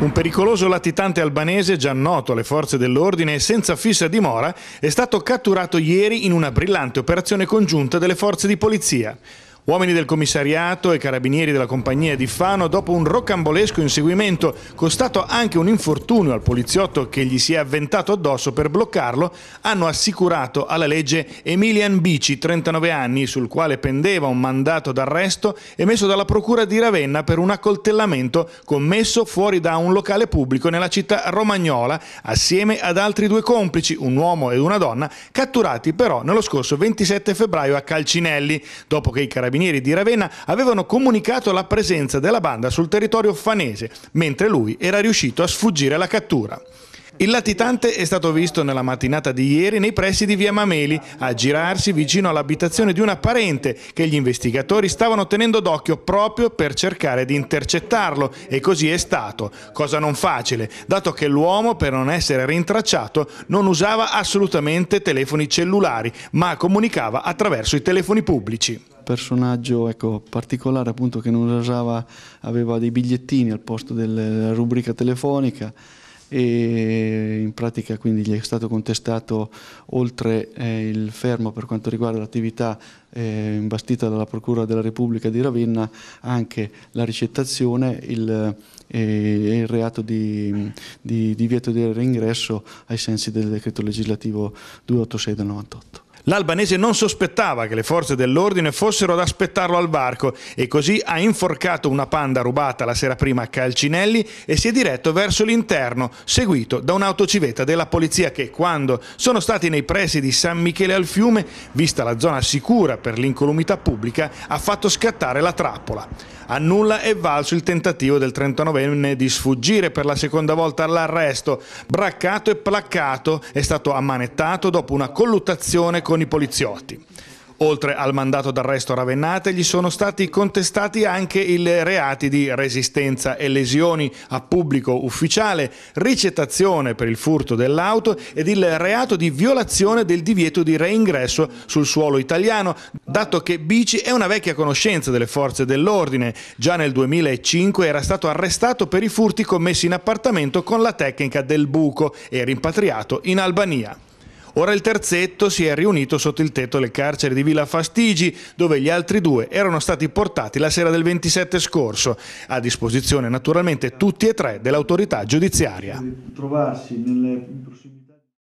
Un pericoloso latitante albanese, già noto alle forze dell'ordine e senza fissa dimora, è stato catturato ieri in una brillante operazione congiunta delle forze di polizia. Uomini del commissariato e carabinieri della compagnia di Fano, dopo un rocambolesco inseguimento, costato anche un infortunio al poliziotto che gli si è avventato addosso per bloccarlo, hanno assicurato alla legge Emilian Bici, 39 anni, sul quale pendeva un mandato d'arresto emesso dalla procura di Ravenna per un accoltellamento commesso fuori da un locale pubblico nella città romagnola, assieme ad altri due complici, un uomo ed una donna, catturati però nello scorso 27 febbraio a Calcinelli, dopo che i carabinieri carabinieri di Ravenna avevano comunicato la presenza della banda sul territorio fanese, mentre lui era riuscito a sfuggire alla cattura. Il latitante è stato visto nella mattinata di ieri nei pressi di via Mameli a girarsi vicino all'abitazione di una parente che gli investigatori stavano tenendo d'occhio proprio per cercare di intercettarlo e così è stato, cosa non facile, dato che l'uomo per non essere rintracciato non usava assolutamente telefoni cellulari, ma comunicava attraverso i telefoni pubblici personaggio ecco, particolare appunto che non usava, aveva dei bigliettini al posto della rubrica telefonica e in pratica quindi gli è stato contestato oltre eh, il fermo per quanto riguarda l'attività eh, imbastita dalla Procura della Repubblica di Ravenna anche la ricettazione e il, eh, il reato di, di divieto di reingresso ai sensi del decreto legislativo 286 del 98. L'albanese non sospettava che le forze dell'ordine fossero ad aspettarlo al varco e così ha inforcato una panda rubata la sera prima a Calcinelli e si è diretto verso l'interno, seguito da un'autocivetta della polizia che quando sono stati nei pressi di San Michele al Fiume, vista la zona sicura per l'incolumità pubblica, ha fatto scattare la trappola. A nulla è valso il tentativo del 39enne di sfuggire per la seconda volta all'arresto. Braccato e placcato è stato ammanettato dopo una colluttazione con Bertoni Poliziotti. Oltre al mandato d'arresto Ravennate gli sono stati contestati anche i reati di resistenza e lesioni a pubblico ufficiale, ricettazione per il furto dell'auto ed il reato di violazione del divieto di reingresso sul suolo italiano, dato che Bici è una vecchia conoscenza delle forze dell'ordine. Già nel 2005 era stato arrestato per i furti commessi in appartamento con la tecnica del buco e rimpatriato in Albania. Ora il terzetto si è riunito sotto il tetto del carcere di Villa Fastigi, dove gli altri due erano stati portati la sera del 27 scorso, a disposizione naturalmente tutti e tre dell'autorità giudiziaria.